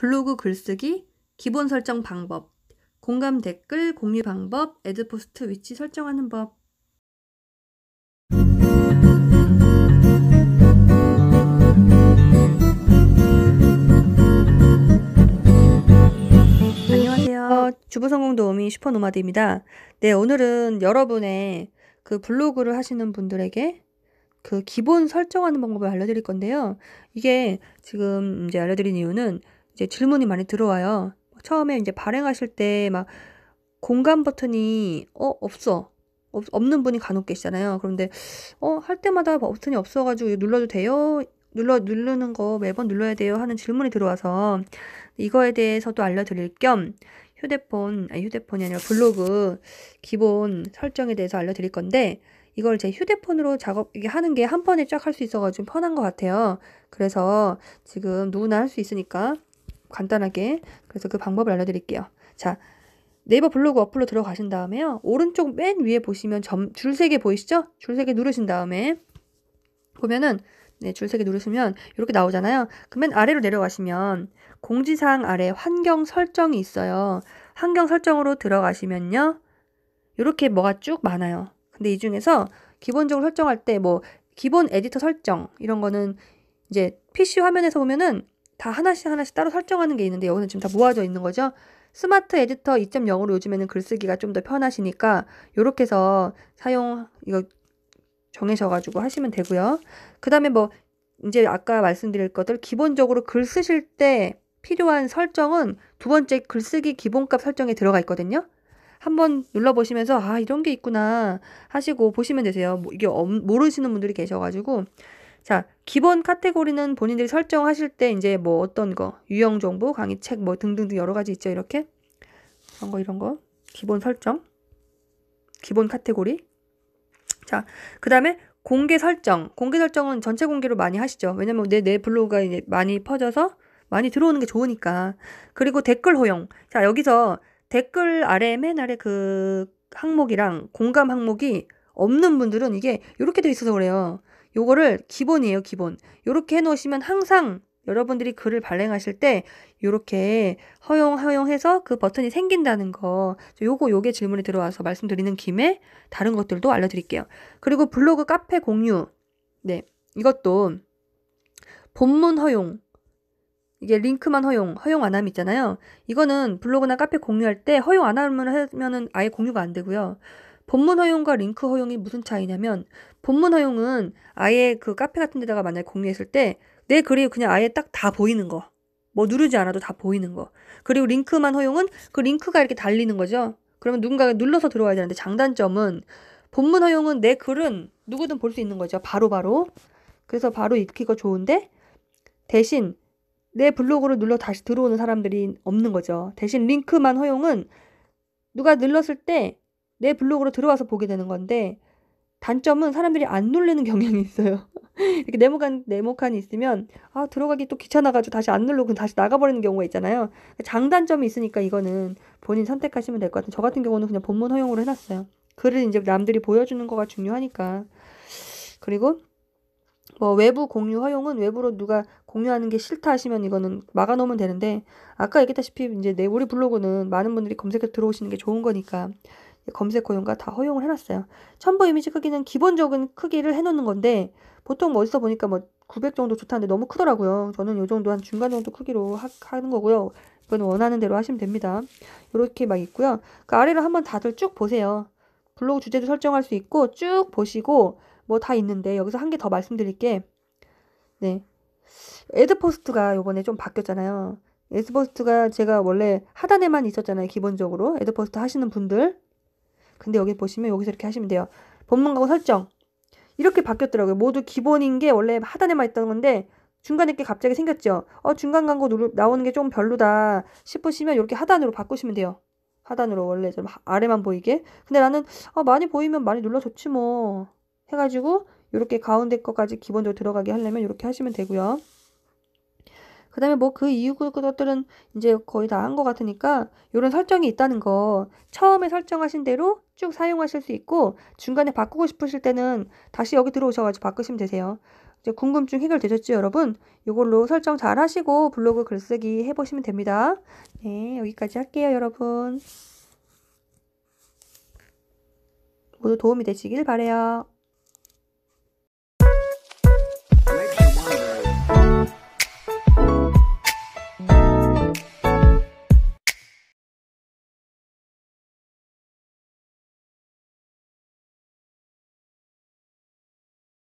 블로그 글쓰기, 기본 설정 방법, 공감 댓글 공유 방법, 에드포스트 위치 설정하는 법 안녕하세요. 어. 주부성공 도우미 슈퍼노마드입니다. 네, 오늘은 여러분의 그 블로그를 하시는 분들에게 그 기본 설정하는 방법을 알려드릴 건데요. 이게 지금 이제 알려드린 이유는 이제 질문이 많이 들어와요. 처음에 이제 발행하실 때 막공간 버튼이 어 없어 없, 없는 분이 간혹 계시잖아요. 그런데 어 할 때마다 버튼이 없어가지고 눌러도 돼요? 눌러 누르는 거 매번 눌러야 돼요 하는 질문이 들어와서 이거에 대해서도 알려드릴 겸 휴대폰 아니 휴대폰이 아니라 블로그 기본 설정에 대해서 알려드릴 건데 이걸 제 휴대폰으로 작업 이게 하는 게 한 번에 쫙 할 수 있어가지고 편한 것 같아요. 그래서 지금 누구나 할 수 있으니까 간단하게. 그래서 그 방법을 알려드릴게요. 자, 네이버 블로그 어플로 들어가신 다음에요. 오른쪽 맨 위에 보시면 줄세 개 보이시죠? 줄 세 개 누르신 다음에 보면은 네, 줄 세 개 누르시면 이렇게 나오잖아요. 그 맨 아래로 내려가시면 공지사항 아래 환경 설정이 있어요. 환경 설정으로 들어가시면요. 이렇게 뭐가 쭉 많아요. 근데 이 중에서 기본적으로 설정할 때 뭐 기본 에디터 설정 이런 거는 이제 PC 화면에서 보면은 다 하나씩 하나씩 따로 설정하는 게 있는데 여기는 지금 다 모아져 있는 거죠. 스마트 에디터 2.0으로 요즘에는 글쓰기가 좀 더 편하시니까 이렇게 해서 사용 이거 정해셔가지고 하시면 되고요. 그 다음에 뭐 이제 아까 말씀드릴 것들 기본적으로 글 쓰실 때 필요한 설정은 두 번째 글쓰기 기본값 설정에 들어가 있거든요. 한번 눌러보시면서 아 이런 게 있구나 하시고 보시면 되세요. 뭐 이게 모르시는 분들이 계셔가지고 자, 기본 카테고리는 본인들이 설정하실 때 이제 뭐 어떤 거, 유형 정보, 강의 책 뭐 등등등 여러 가지 있죠. 이렇게. 이런 거 이런 거. 기본 설정. 기본 카테고리. 자, 그다음에 공개 설정. 공개 설정은 전체 공개로 많이 하시죠. 왜냐면 내, 내 블로그가 이제 많이 퍼져서 많이 들어오는 게 좋으니까. 그리고 댓글 허용. 자, 여기서 댓글 아래 맨 아래 그 항목이랑 공감 항목이 없는 분들은 이게 이렇게 돼 있어서 그래요. 요거를 기본이에요, 기본. 요렇게 해 놓으시면 항상 여러분들이 글을 발행하실 때 요렇게 허용 허용해서 그 버튼이 생긴다는 거. 요거 요게 질문이 들어와서 말씀드리는 김에 다른 것들도 알려 드릴게요. 그리고 블로그 카페 공유. 네. 이것도 본문 허용 이게 링크만 허용, 허용 안함 있잖아요. 이거는 블로그나 카페 공유할 때 허용 안 하면은 아예 공유가 안 되고요. 본문 허용과 링크 허용이 무슨 차이냐면 본문 허용은 아예 그 카페 같은 데다가 만약에 공유했을 때 내 글이 그냥 아예 딱 다 보이는 거. 뭐 누르지 않아도 다 보이는 거. 그리고 링크만 허용은 그 링크가 이렇게 달리는 거죠. 그러면 누군가가 눌러서 들어와야 되는데 장단점은 본문 허용은 내 글은 누구든 볼 수 있는 거죠. 바로바로. 바로. 그래서 바로 읽히고 좋은데 대신 내 블로그를 눌러 다시 들어오는 사람들이 없는 거죠. 대신 링크만 허용은 누가 눌렀을 때내 블로그로 들어와서 보게 되는 건데 단점은 사람들이 안눌래는 경향이 있어요. 이렇게 네모칸, 네모칸이 있으면, 아, 들어가기 또 귀찮아가지고 다시 안 누르고 다시 나가버리는 경우가 있잖아요. 장단점이 있으니까 이거는 본인 선택하시면 될 것같아저 같은 경우는 그냥 본문 허용으로 해놨어요. 글을 이제 남들이 보여주는 거가 중요하니까. 그리고, 뭐, 외부 공유 허용은 외부로 누가 공유하는 게 싫다 하시면 이거는 막아놓으면 되는데, 아까 얘기했다시피 이제 내, 우리 블로그는 많은 분들이 검색해서 들어오시는 게 좋은 거니까. 검색 고용과 다 허용을 해놨어요. 첨부 이미지 크기는 기본적인 크기를 해놓는 건데 보통 뭐 어디서 보니까 뭐 900 정도 좋다는데 너무 크더라고요. 저는 이 정도 한 중간 정도 크기로 하, 는 거고요. 이건 원하는 대로 하시면 됩니다. 이렇게 막 있고요. 그 아래를 한번 다들 쭉 보세요. 블로그 주제도 설정할 수 있고 쭉 보시고 뭐 다 있는데 여기서 한 개 더 말씀드릴게. 네. 에드포스트가 요번에 좀 바뀌었잖아요. 에드포스트가 제가 원래 하단에만 있었잖아요. 기본적으로 에드포스트 하시는 분들 근데 여기 보시면 여기서 이렇게 하시면 돼요. 본문 가고 설정. 이렇게 바뀌었더라고요. 모두 기본인 게 원래 하단에만 있던 건데 중간에 게 갑자기 생겼죠. 어, 중간 광고 누르, 나오는 게 좀 별로다 싶으시면 이렇게 하단으로 바꾸시면 돼요. 하단으로 원래 좀 아래만 보이게. 근데 나는 어, 많이 보이면 많이 눌러줬지 뭐 해가지고 이렇게 가운데 거까지 기본적으로 들어가게 하려면 이렇게 하시면 되고요. 뭐 그 다음에 뭐 그 이후 것들은 이제 거의 다 한 것 같으니까 이런 설정이 있다는 거 처음에 설정하신 대로 쭉 사용하실 수 있고 중간에 바꾸고 싶으실 때는 다시 여기 들어오셔가지고 바꾸시면 되세요. 이제 궁금증 해결되셨죠 여러분? 이걸로 설정 잘 하시고 블로그 글쓰기 해보시면 됩니다. 네 여기까지 할게요 여러분. 모두 도움이 되시길 바래요.